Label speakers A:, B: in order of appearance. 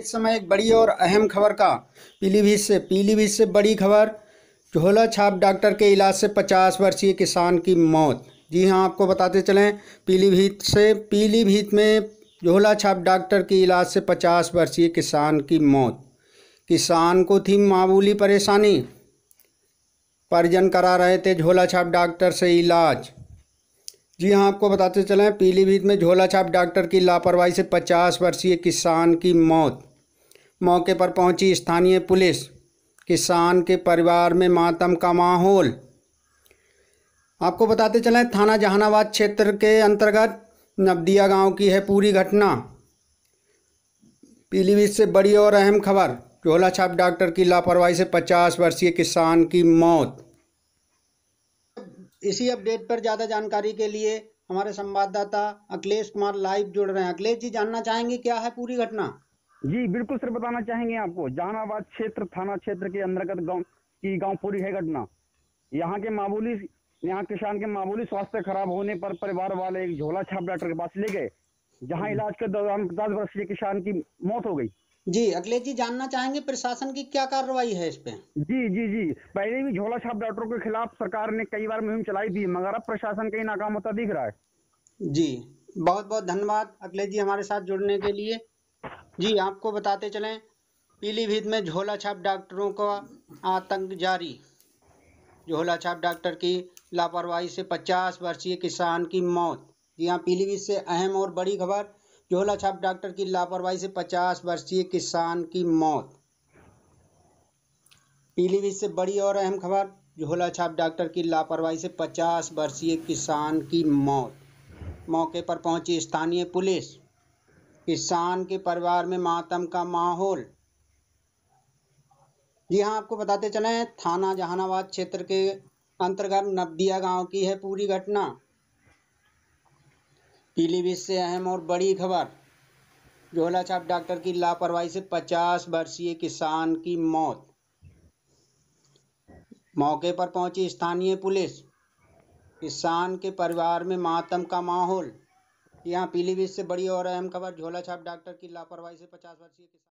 A: इस समय एक बड़ी और अहम खबर का पीलीभीत से पीलीभीत से बड़ी खबर झोला छाप डॉक्टर के इलाज से 50 वर्षीय किसान की मौत जी हाँ आपको बताते चलें पीलीभीत से पीलीभीत में झोला छाप डॉक्टर के इलाज से 50 वर्षीय किसान की मौत किसान को थी मामूली परेशानी परिजन करा रहे थे झोला छाप डॉक्टर से इलाज जी हाँ आपको बताते चलें पीलीभीत में झोला छाप डॉक्टर की लापरवाही से 50 वर्षीय किसान की मौत मौके पर पहुंची स्थानीय पुलिस किसान के परिवार में मातम का माहौल आपको बताते चलें थाना जहानाबाद क्षेत्र के अंतर्गत नबदिया गांव की है पूरी घटना पीलीभीत से बड़ी और अहम खबर झोला छाप डॉक्टर की लापरवाही से 50 वर्षीय किसान की मौत इसी अपडेट पर ज़्यादा जानकारी के लिए हमारे संवाददाता अखिलेश कुमार लाइव जुड़ रहे हैं अखिलेश जी जानना चाहेंगे क्या है पूरी घटना जी बिल्कुल सर बताना चाहेंगे आपको जहानाबाद क्षेत्र थाना क्षेत्र के अंतर्गत गाँव की गाँव पूरी है घटना यहाँ के मामूली यहाँ किसान के मामूली स्वास्थ्य खराब होने पर परिवार वाले एक झोला छाप डॉक्टर के पास ले गए जहाँ हम्म। इलाज के दौरान पचास वर्षीय किसान की मौत हो गई जी अगले जी जानना चाहेंगे प्रशासन की क्या कार्रवाई है इस पे जी जी जी पहले भी झोला छाप डॉक्टरों के खिलाफ सरकार ने कई बार मुहिम चलाई थी मगर अब प्रशासन कहीं नाकाम होता दिख रहा है जी बहुत बहुत धन्यवाद अखिलेश जी हमारे साथ जुड़ने के लिए जी आपको बताते चलें पीलीभीत में झोला छाप डॉक्टरों का आतंक जारी झोला छाप डॉक्टर की लापरवाही से 50 वर्षीय किसान की मौत जी हाँ पीलीभीत से अहम और बड़ी खबर झोला छाप डॉक्टर की लापरवाही से 50 वर्षीय किसान की मौत पीलीभीत से बड़ी और अहम खबर झोला छाप डॉक्टर की लापरवाही से 50 वर्षीय किसान की मौत मौके पर पहुंची स्थानीय पुलिस किसान के परिवार में मातम का माहौल जी हाँ आपको बताते चले थाना जहानाबाद क्षेत्र के अंतर्गत नबदिया गांव की है पूरी घटना पीलीभीत से अहम और बड़ी खबर झोला छाप डॉक्टर की लापरवाही से 50 वर्षीय किसान की मौत मौके पर पहुंची स्थानीय पुलिस किसान के परिवार में मातम का माहौल यहाँ पीलीभीत से बड़ी और अहम खबर झोला छाप डॉक्टर की लापरवाही से 50 वर्षीय किसान